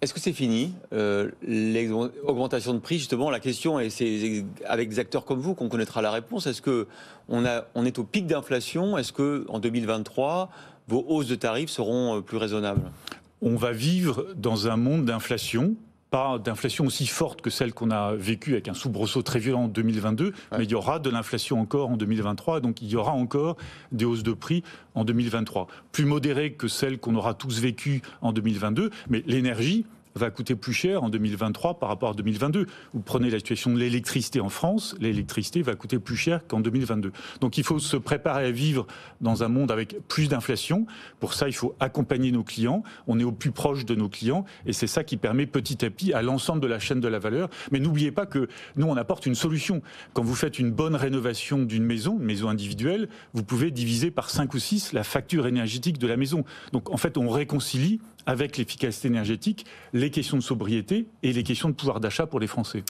Est-ce que c'est fini euh, L'augmentation de prix, justement, la question, et c'est avec des acteurs comme vous qu'on connaîtra la réponse. Est-ce que on, a, on est au pic d'inflation Est-ce que en 2023, vos hausses de tarifs seront euh, plus raisonnables On va vivre dans un monde d'inflation pas d'inflation aussi forte que celle qu'on a vécue avec un soubresaut très violent en 2022, mais il y aura de l'inflation encore en 2023, donc il y aura encore des hausses de prix en 2023, plus modérées que celles qu'on aura tous vécues en 2022, mais l'énergie, va coûter plus cher en 2023 par rapport à 2022. Vous prenez la situation de l'électricité en France, l'électricité va coûter plus cher qu'en 2022. Donc il faut se préparer à vivre dans un monde avec plus d'inflation. Pour ça, il faut accompagner nos clients. On est au plus proche de nos clients et c'est ça qui permet petit à petit à l'ensemble de la chaîne de la valeur. Mais n'oubliez pas que nous, on apporte une solution. Quand vous faites une bonne rénovation d'une maison, une maison individuelle, vous pouvez diviser par 5 ou 6 la facture énergétique de la maison. Donc en fait, on réconcilie avec l'efficacité énergétique les questions de sobriété et les questions de pouvoir d'achat pour les Français.